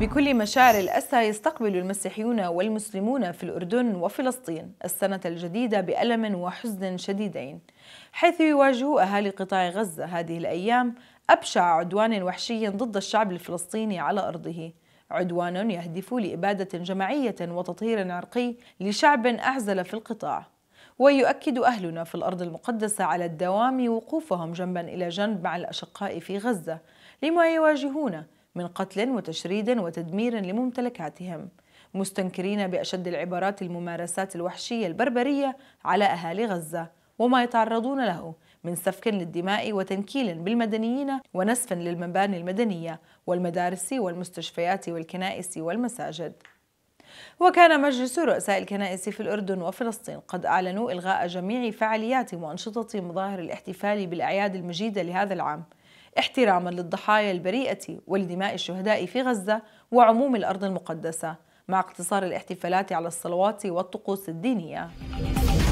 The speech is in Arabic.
بكل مشاعر الأسى يستقبل المسيحيون والمسلمون في الأردن وفلسطين السنة الجديدة بألم وحزن شديدين حيث يواجه أهالي قطاع غزة هذه الأيام أبشع عدوان وحشي ضد الشعب الفلسطيني على أرضه عدوان يهدف لإبادة جماعية وتطهير عرقي لشعب أعزل في القطاع ويؤكد أهلنا في الأرض المقدسة على الدوام وقوفهم جنبا إلى جنب مع الأشقاء في غزة لما يواجهونه من قتل وتشريد وتدمير لممتلكاتهم مستنكرين بأشد العبارات الممارسات الوحشية البربرية على أهالي غزة وما يتعرضون له من سفك للدماء وتنكيل بالمدنيين ونسف للمباني المدنية والمدارس والمستشفيات والكنائس والمساجد وكان مجلس رؤساء الكنائس في الأردن وفلسطين قد أعلنوا إلغاء جميع فعاليات وأنشطة مظاهر الاحتفال بالأعياد المجيدة لهذا العام احتراما للضحايا البريئة ولدماء الشهداء في غزة وعموم الأرض المقدسة مع اقتصار الاحتفالات على الصلوات والطقوس الدينية